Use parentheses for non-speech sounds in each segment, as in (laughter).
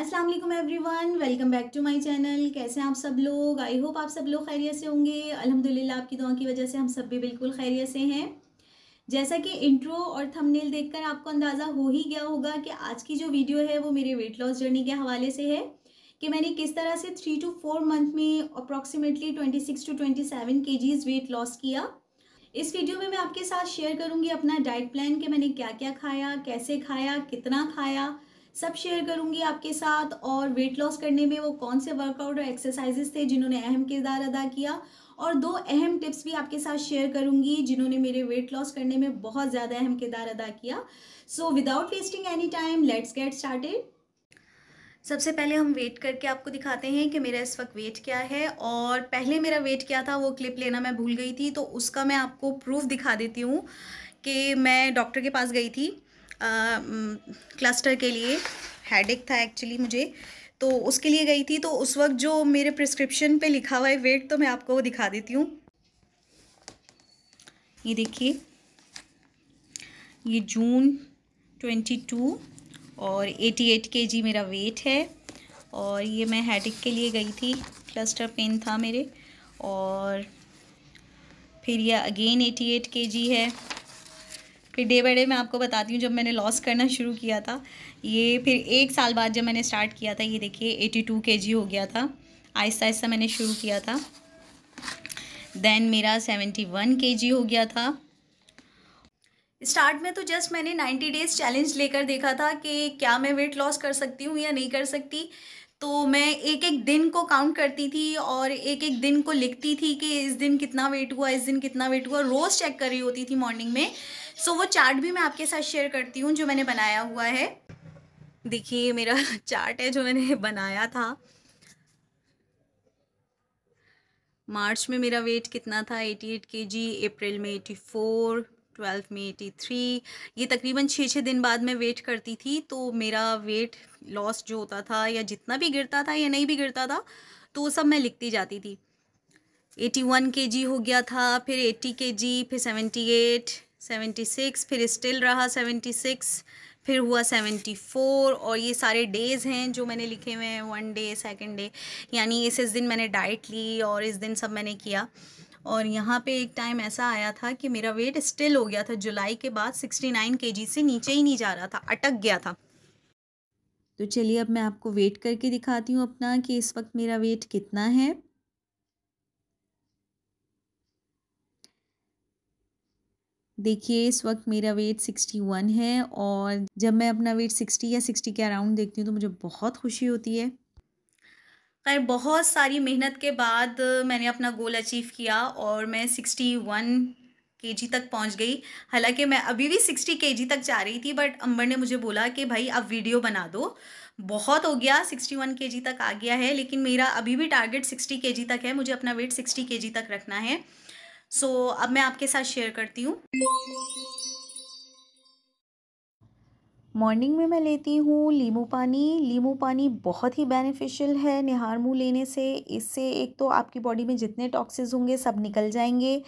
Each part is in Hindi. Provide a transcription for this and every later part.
Aslam everyone welcome back to my channel कैसे हैं आप सब लोग आई होप आप सब लोग खैरियत से होंगे अलहमदिल्ला आपकी दुआ की वजह से हम सब भी बिल्कुल खैरियत से हैं जैसा कि इंट्रो और थंबनेल देखकर आपको अंदाज़ा हो ही गया होगा कि आज की जो वीडियो है वो मेरे वेट लॉस जर्नी के हवाले से है कि मैंने किस तरह से थ्री टू फोर मंथ में approximately twenty six to twenty seven K Gs weight loss किया इस वीडियो में मैं आपके साथ शेयर करूँगी अपना डाइट प्लान कि मैंने क्या क्या खाया कैसे खाया कितना खाया सब शेयर करूंगी आपके साथ और वेट लॉस करने में वो कौन से वर्कआउट और एक्सरसाइजेस थे जिन्होंने अहम किरदार अदा किया और दो अहम टिप्स भी आपके साथ शेयर करूंगी जिन्होंने मेरे वेट लॉस करने में बहुत ज़्यादा अहम किरदार अदा किया so without wasting any time let's get started सबसे पहले हम वेट करके आपको दिखाते हैं कि मेरा इस वक्त वेट क्या है और पहले मेरा वेट क्या था वो क्लिप लेना मैं भूल गई थी तो उसका मैं आपको प्रूफ दिखा देती हूँ कि मैं डॉक्टर के पास गई थी क्लस्टर के लिए हेडेक था एक्चुअली मुझे तो उसके लिए गई थी तो उस वक्त जो मेरे प्रिस्क्रिप्शन पे लिखा हुआ है वेट तो मैं आपको वो दिखा देती हूँ ये देखिए ये जून ट्वेंटी टू और एटी एट के जी मेरा वेट है और ये मैं हेडिक के लिए गई थी क्लस्टर पेन था मेरे और फिर यह अगेन एटी एट के जी है फिर डे बाई डे मैं आपको बताती हूँ जब मैंने लॉस करना शुरू किया था ये फिर एक साल बाद जब मैंने स्टार्ट किया था ये देखिए एटी टू के जी हो गया था आहिस्ता आहिस्ता मैंने शुरू किया था देन मेरा सेवेंटी वन के जी हो गया था स्टार्ट में तो जस्ट मैंने नाइन्टी डेज़ चैलेंज लेकर देखा था कि क्या मैं वेट लॉस कर सकती हूँ या नहीं कर सकती तो मैं एक एक दिन को काउंट करती थी और एक एक दिन को लिखती थी कि इस दिन कितना वेट हुआ इस दिन कितना वेट हुआ रोज़ चेक कर रही होती थी मॉर्निंग में सो so, वो चार्ट भी मैं आपके साथ शेयर करती हूँ जो मैंने बनाया हुआ है देखिए मेरा चार्ट (laughs) है जो मैंने बनाया था मार्च में मेरा वेट कितना था 88 जी अप्रैल में 84 ट्वेल्व में एटी थ्री ये तकरीबन छः छः दिन बाद मैं वेट करती थी तो मेरा वेट लॉस जो होता था या जितना भी गिरता था या नहीं भी गिरता था तो वो सब मैं लिखती जाती थी एटी वन के जी हो गया था फिर एट्टी के जी फिर सेवेंटी एट सेवेंटी सिक्स फिर स्टिल रहा सेवेंटी सिक्स फिर हुआ सेवेंटी फ़ोर और ये सारे डेज़ हैं जो मैंने लिखे हुए हैं वन डे सेकेंड डे यानी इस इस दिन मैंने डाइट ली और इस दिन सब मैंने किया और यहाँ पे एक टाइम ऐसा आया था कि मेरा वेट स्टिल हो गया था जुलाई के बाद सिक्सटी नाइन के जी से नीचे ही नहीं जा रहा था अटक गया था तो चलिए अब मैं आपको वेट करके दिखाती हूँ अपना कि इस वक्त मेरा वेट कितना है देखिए इस वक्त मेरा वेट 61 है और जब मैं अपना वेट 60 या 60 के अराउंड देखती हूँ तो मुझे बहुत खुशी होती है खैर बहुत सारी मेहनत के बाद मैंने अपना गोल अचीव किया और मैं 61 के जी तक पहुँच गई हालांकि मैं अभी भी 60 के जी तक जा रही थी बट अंबर ने मुझे बोला कि भाई आप वीडियो बना दो बहुत हो गया 61 के जी तक आ गया है लेकिन मेरा अभी भी टारगेट 60 के जी तक है मुझे अपना वेट 60 के जी तक रखना है सो so, अब मैं आपके साथ शेयर करती हूँ मॉर्निंग में मैं लेती हूँ लीमू पानी लीमू पानी बहुत ही बेनिफिशियल है निहार मुँह लेने से इससे एक तो आपकी बॉडी में जितने टॉक्सिस होंगे सब निकल जाएंगे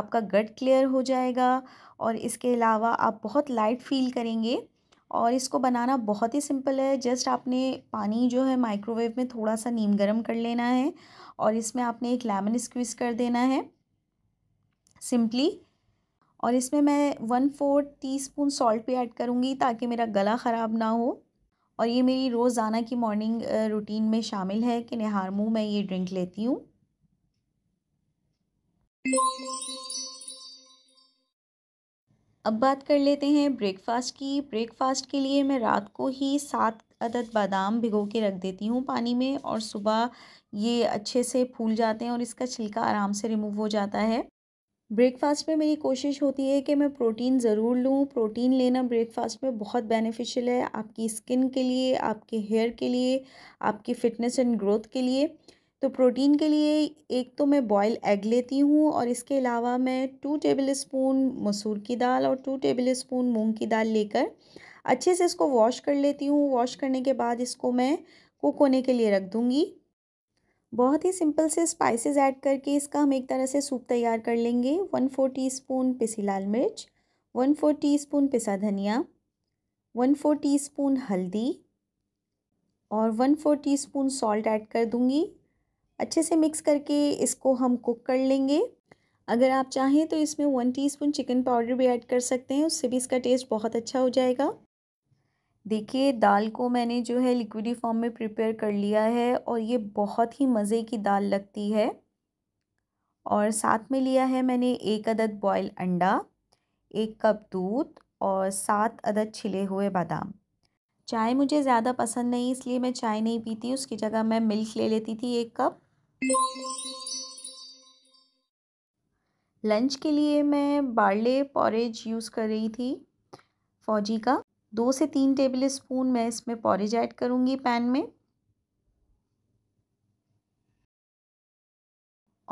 आपका गट क्लियर हो जाएगा और इसके अलावा आप बहुत लाइट फील करेंगे और इसको बनाना बहुत ही सिंपल है जस्ट आपने पानी जो है माइक्रोवेव में थोड़ा सा नीम गर्म कर लेना है और इसमें आपने एक लेमन स्क्वीज़ कर देना है सिंपली और इसमें मैं one fourth teaspoon salt भी ऐड करूँगी ताकि मेरा गला ख़राब ना हो और ये मेरी रोज़ाना की मॉर्निंग रूटीन में शामिल है कि निहार मुँह मैं ये ड्रिंक लेती हूँ अब बात कर लेते हैं ब्रेकफास्ट की ब्रेकफास्ट के लिए मैं रात को ही सात अदद बादाम भिगो के रख देती हूँ पानी में और सुबह ये अच्छे से फूल जाते हैं और इसका छिलका आराम से रिमूव हो जाता है ब्रेकफास्ट में मेरी कोशिश होती है कि मैं प्रोटीन ज़रूर लूँ प्रोटीन लेना ब्रेकफास्ट में बहुत बेनिफिशियल है आपकी स्किन के लिए आपके हेयर के लिए आपकी फ़िटनेस एंड ग्रोथ के लिए तो प्रोटीन के लिए एक तो मैं बॉयल एग लेती हूँ और इसके अलावा मैं टू टेबल स्पून मसूर की दाल और टू टेबल स्पून मूँग की दाल लेकर अच्छे से इसको वॉश कर लेती हूँ वॉश करने के बाद इसको मैं कुक होने के लिए रख दूँगी बहुत ही सिंपल से स्पाइसेस ऐड करके इसका हम एक तरह से सूप तैयार कर लेंगे वन फोर टी स्पून पिसी लाल मिर्च वन फोर टी स्पून पिसा धनिया वन फोर टी स्पून हल्दी और one four teaspoon salt add कर दूंगी अच्छे से मिक्स करके इसको हम कुक कर लेंगे अगर आप चाहें तो इसमें वन टीस्पून चिकन पाउडर भी ऐड कर सकते हैं उससे भी इसका टेस्ट बहुत अच्छा हो जाएगा देखिए दाल को मैंने जो है लिक्विडी फॉर्म में प्रिपेयर कर लिया है और ये बहुत ही मज़े की दाल लगती है और साथ में लिया है मैंने एक अदद बॉयल अंडा एक कप दूध और सात अदद छिले हुए बादाम चाय मुझे ज़्यादा पसंद नहीं इसलिए मैं चाय नहीं पीती उसकी जगह मैं मिल्क ले लेती थी एक कप लंच के लिए मैं बार्ले पॉरेज यूज़ कर रही थी फौजी का दो से तीन टेबल स्पून मैं इसमें पॉरेज ऐड करूँगी पैन में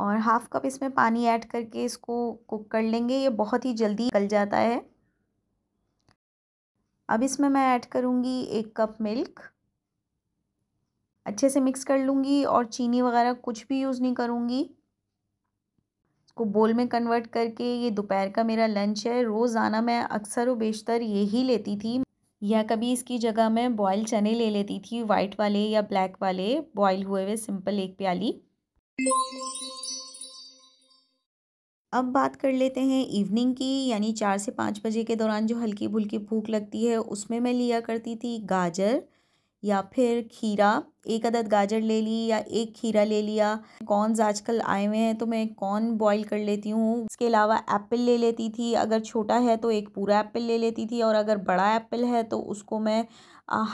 और हाफ़ कप इसमें पानी ऐड करके इसको कुक कर लेंगे ये बहुत ही जल्दी गल जाता है अब इसमें मैं ऐड करूँगी एक कप मिल्क अच्छे से मिक्स कर लूँगी और चीनी वगैरह कुछ भी यूज़ नहीं करूँगी इसको बोल में कन्वर्ट करके ये दोपहर का मेरा लंच है रोज़ाना मैं अक्सर व बेशतर यही लेती थी या कभी इसकी जगह मैं बॉयल चने ले लेती थी वाइट वाले या ब्लैक वाले बॉयल हुए हुए सिंपल एक प्याली अब बात कर लेते हैं इवनिंग की यानी चार से पाँच बजे के दौरान जो हल्की भुल्की भूख लगती है उसमें मैं लिया करती थी गाजर या फिर खीरा एक अदद गाजर ले ली या एक खीरा ले लिया कॉर्नस आजकल आए हुए हैं तो मैं कॉर्न बॉईल कर लेती हूँ इसके अलावा एप्पल ले लेती थी अगर छोटा है तो एक पूरा एप्पल ले लेती थी और अगर बड़ा एप्पल है तो उसको मैं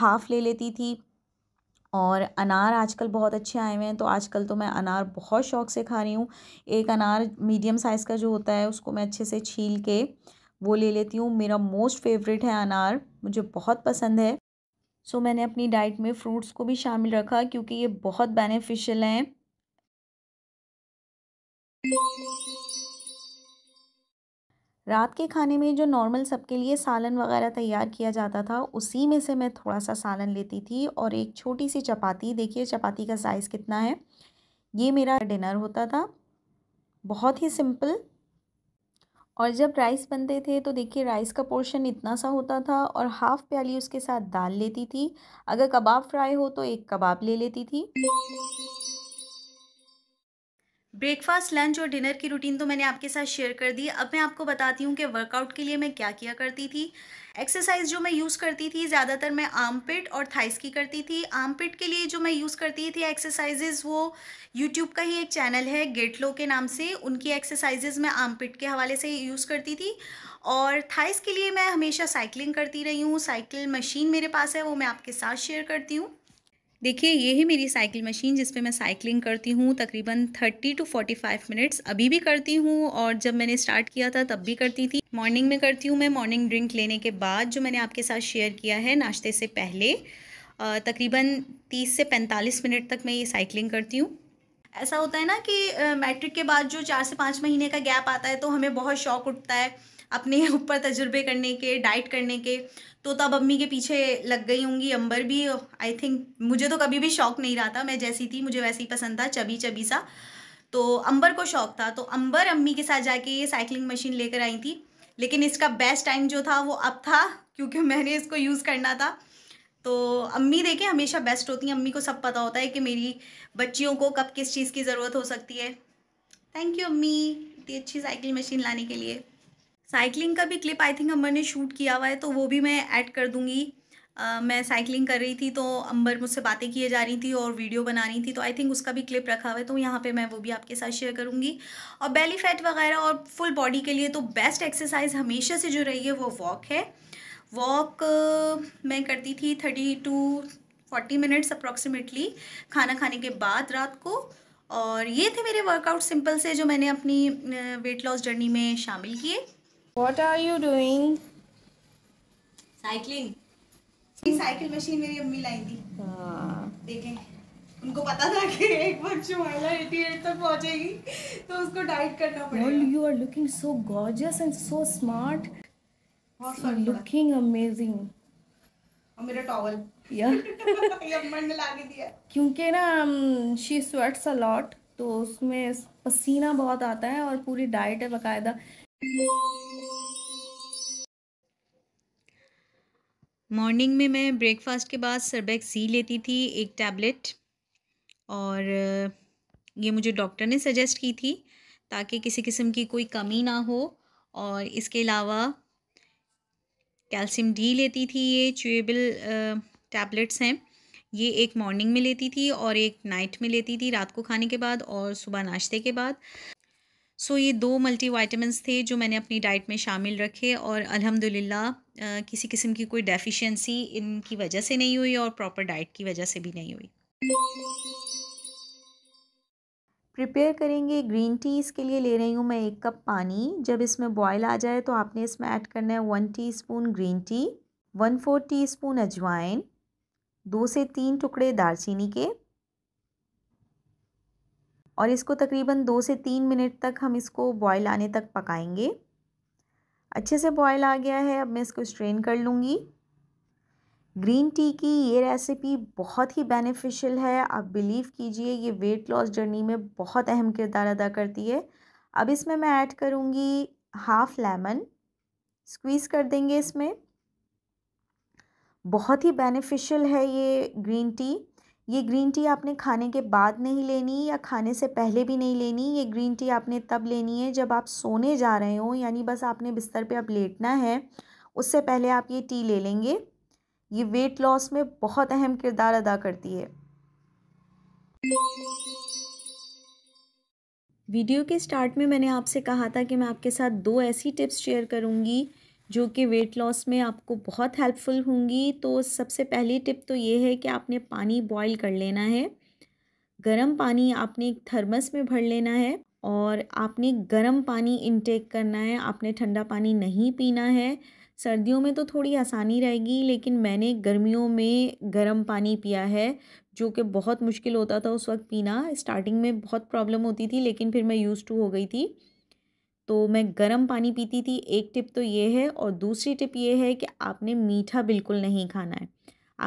हाफ़ ले लेती थी और अनार आजकल बहुत अच्छे आए हुए हैं तो आजकल तो मैं अनार बहुत शौक से खा रही हूँ एक अनार मीडियम साइज़ का जो होता है उसको मैं अच्छे से छील के वो ले लेती हूँ मेरा मोस्ट फेवरेट है अनार मुझे बहुत पसंद है सो मैंने अपनी डाइट में फ्रूट्स को भी शामिल रखा क्योंकि ये बहुत बेनिफिशियल हैं रात के खाने में जो नॉर्मल सबके लिए सालन वगैरह तैयार किया जाता था उसी में से मैं थोड़ा सा सालन लेती थी और एक छोटी सी चपाती देखिए चपाती का साइज़ कितना है ये मेरा डिनर होता था बहुत ही सिंपल और जब राइस बनते थे तो देखिए राइस का पोर्शन इतना सा होता था और हाफ़ प्याली उसके साथ दाल लेती थी अगर कबाब फ्राई हो तो एक कबाब ले लेती थी ब्रेकफास्ट लंच और डिनर की रूटीन तो मैंने आपके साथ शेयर कर दी अब मैं आपको बताती हूँ कि वर्कआउट के लिए मैं क्या किया करती थी एक्सरसाइज जो मैं यूज़ करती थी ज़्यादातर मैं आर्म पिट और थाइस की करती थी आर्म पिट के लिए जो मैं यूज़ करती थी एक्सरसाइजेज वो यूट्यूब का ही एक चैनल है गेटलो के नाम से उनकी एक्सरसाइजेज मैं आर्म पिट के हवाले से यूज़ करती थी और थाइस के लिए मैं हमेशा साइकिलिंग करती रही हूँ साइकिल मशीन मेरे पास है वो मैं आपके साथ शेयर करती हूँ देखिए ये है मेरी साइकिल मशीन जिसपे मैं साइकिलिंग करती हूँ तकरीबन 30 टू 45 मिनट्स अभी भी करती हूँ और जब मैंने स्टार्ट किया था तब भी करती थी मॉर्निंग में करती हूँ मैं मॉर्निंग ड्रिंक लेने के बाद जो मैंने आपके साथ शेयर किया है नाश्ते से पहले तकरीबन 30 से 45 मिनट तक मैं ये साइकिलिंग करती हूँ ऐसा होता है ना कि मैट्रिक के बाद जो चार से पाँच महीने का गैप आता है तो हमें बहुत शौक उठता है अपने (laughs) ऊपर तजुर्बे करने के डाइट करने के तो तब अम्मी के पीछे लग गई होंगी अंबर भी आई थिंक मुझे तो कभी भी शौक नहीं रहा था मैं जैसी थी मुझे वैसे ही पसंद था चबी चबी सा तो अंबर को शौक था तो अंबर अम्मी के साथ जाके ये साइकिलिंग मशीन लेकर आई थी लेकिन इसका बेस्ट टाइम जो था वो अब था क्योंकि मैंने इसको यूज़ करना था तो अम्मी देखें हमेशा बेस्ट होती हैं अम्मी को सब पता होता है कि मेरी बच्चियों को कब किस चीज़ की ज़रूरत हो सकती है थैंक यू अम्मी इतनी अच्छी साइकिल मशीन लाने के लिए साइकिलिंग का भी क्लिप आई थिंक अंबर ने शूट किया हुआ है तो वो भी मैं ऐड कर दूँगी Uh, मैं साइकिलिंग कर रही थी तो अंबर मुझसे बातें किए जा रही थी और वीडियो बना रही थी तो आई थिंक उसका भी क्लिप रखा हुआ है तो यहाँ पे मैं वो भी आपके साथ शेयर करूँगी और बेली फैट वगैरह और फुल बॉडी के लिए तो बेस्ट एक्सरसाइज हमेशा से जो रही है वो वॉक है वॉक uh, मैं करती थी thirty to forty minutes approximately खाना खाने के बाद रात को और ये थे मेरे वर्कआउट सिंपल से जो मैंने अपनी वेट लॉस जर्नी में शामिल किए What are you doing? Cycling. Cycle machine मेरी अम्मी लाई थी हाँ। देखें उनको पता था कि एक बार शुमाइला 88 तक पहुंचेगी तो उसको डाइट करना पड़ेगा you are looking so gorgeous and so smart looking amazing और मेरा टॉवल (laughs) या अम्मा ने ला क्योंकि ना शी स्वेट्स अलॉट तो उसमें पसीना बहुत आता है और पूरी डाइट है बाकायदा मॉर्निंग में मैं ब्रेकफास्ट के बाद सरबैक सी लेती थी एक टैबलेट और ये मुझे डॉक्टर ने सजेस्ट की थी ताकि किसी किस्म की कोई कमी ना हो और इसके अलावा कैल्शियम डी लेती थी ये चुएबल टैबलेट्स हैं ये एक मॉर्निंग में लेती थी और एक नाइट में लेती थी रात को खाने के बाद और सुबह नाश्ते के बाद सो ये दो वाइटमिनस थे जो मैंने अपनी डाइट में शामिल रखे और अल्हम्दुलिल्लाह किसी किस्म की कोई डेफिशिएंसी इनकी वजह से नहीं हुई और प्रॉपर डाइट की वजह से भी नहीं हुई प्रिपेयर करेंगे ग्रीन टी इसके लिए ले रही हूँ मैं एक कप पानी जब इसमें बॉयल आ जाए तो आपने इसमें ऐड करना है one spoon green tea one four teaspoon अजवाइन दो से तीन टुकड़े दालचीनी के और इसको तकरीबन दो से तीन मिनट तक हम इसको बॉयल आने तक पकाएंगे अच्छे से बॉयल आ गया है अब मैं इसको स्ट्रेन कर लूँगी ग्रीन टी की ये रेसिपी बहुत ही बेनिफिशियल है आप बिलीव कीजिए ये वेट लॉस जर्नी में बहुत अहम किरदार अदा करती है अब इसमें मैं ऐड करूँगी हाफ लेमन स्क्वीज़ कर देंगे इसमें बहुत ही बेनिफिशियल है ये ग्रीन टी ये ग्रीन टी आपने खाने के बाद नहीं लेनी या खाने से पहले भी नहीं लेनी ये ग्रीन टी आपने तब लेनी है जब आप सोने जा रहे हो यानी बस आपने बिस्तर पे अब लेटना है उससे पहले आप ये टी ले लेंगे ये वेट लॉस में बहुत अहम किरदार अदा करती है वीडियो के स्टार्ट में मैंने आपसे कहा था कि मैं आपके साथ दो ऐसी टिप्स शेयर करूँगी जो कि वेट लॉस में आपको बहुत हेल्पफुल होंगी तो सबसे पहली टिप तो ये है कि आपने पानी बॉईल कर लेना है गर्म पानी आपने एक थर्मस में भर लेना है और आपने गर्म पानी इनटेक करना है आपने ठंडा पानी नहीं पीना है सर्दियों में तो थोड़ी आसानी रहेगी लेकिन मैंने गर्मियों में गर्म पानी पिया है जो कि बहुत मुश्किल होता था उस वक्त पीना स्टार्टिंग में बहुत प्रॉब्लम होती थी लेकिन फिर मैं यूज़ टू हो गई थी तो मैं गर्म पानी पीती थी एक टिप तो ये है और दूसरी टिप ये है कि आपने मीठा बिल्कुल नहीं खाना है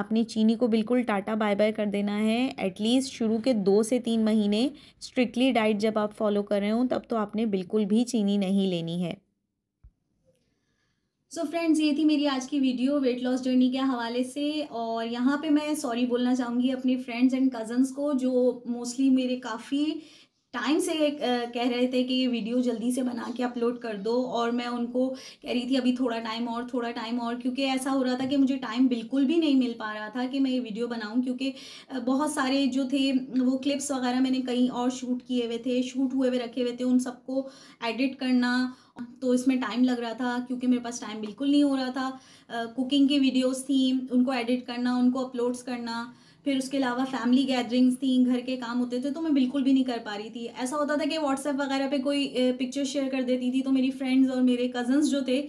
आपने चीनी को बिल्कुल टाटा बाय बाय कर देना है एटलीस्ट शुरू के दो से तीन महीने स्ट्रिक्टली डाइट जब आप फॉलो कर रहे हो तब तो आपने बिल्कुल भी चीनी नहीं लेनी है सो so फ्रेंड्स ये थी मेरी आज की वीडियो वेट लॉस जर्नी के हवाले से और यहाँ पे मैं सॉरी बोलना चाहूँगी अपने फ्रेंड्स एंड कज़न्स को जो मोस्टली मेरे काफ़ी टाइम से कह रहे थे कि ये वीडियो जल्दी से बना के अपलोड कर दो और मैं उनको कह रही थी अभी थोड़ा टाइम और थोड़ा टाइम और क्योंकि ऐसा हो रहा था कि मुझे टाइम बिल्कुल भी नहीं मिल पा रहा था कि मैं ये वीडियो बनाऊँ क्योंकि बहुत सारे जो थे वो क्लिप्स वगैरह मैंने कहीं और शूट किए हुए थे शूट हुए हुए रखे हुए थे उन सबको एडिट करना तो इसमें टाइम लग रहा था क्योंकि मेरे पास टाइम बिल्कुल नहीं हो रहा था कुकिंग की वीडियोज़ थी उनको एडिट करना उनको अपलोड्स करना फिर उसके अलावा फैमिली गैदरिंग्स थी घर के काम होते थे तो मैं बिल्कुल भी नहीं कर पा रही थी ऐसा होता था कि व्हाट्सएप वगैरह पे कोई पिक्चर शेयर कर देती थी तो मेरी फ्रेंड्स और मेरे कज़न्स जो थे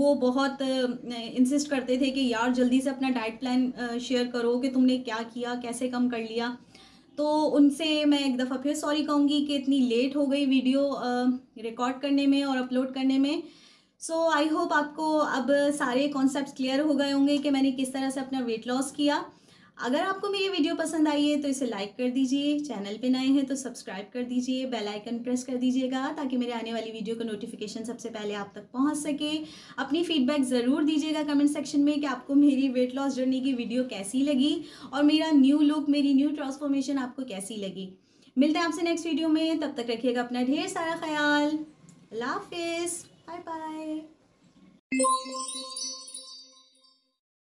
वो बहुत इंसिस्ट करते थे कि यार जल्दी से अपना डाइट प्लान शेयर करो कि तुमने क्या किया कैसे कम कर लिया तो उनसे मैं एक दफ़ा फिर सॉरी कहूँगी कि इतनी लेट हो गई वीडियो रिकॉर्ड करने में और अपलोड करने में सो आई होप आपको अब सारे कॉन्सेप्ट क्लियर हो गए होंगे कि मैंने किस तरह से अपना वेट लॉस किया अगर आपको मेरी वीडियो पसंद आई है तो इसे लाइक कर दीजिए चैनल पे नए हैं तो सब्सक्राइब कर दीजिए बेल आइकन प्रेस कर दीजिएगा ताकि मेरे आने वाली वीडियो का नोटिफिकेशन सबसे पहले आप तक पहुंच सके अपनी फीडबैक ज़रूर दीजिएगा कमेंट सेक्शन में कि आपको मेरी वेट लॉस जर्नी की वीडियो कैसी लगी और मेरा न्यू लुक मेरी न्यू ट्रांसफॉर्मेशन आपको कैसी लगी मिलते हैं आपसे नेक्स्ट वीडियो में तब तक रखिएगा अपना ढेर सारा ख्याल अल्लाह हाफिज़ बाय बाय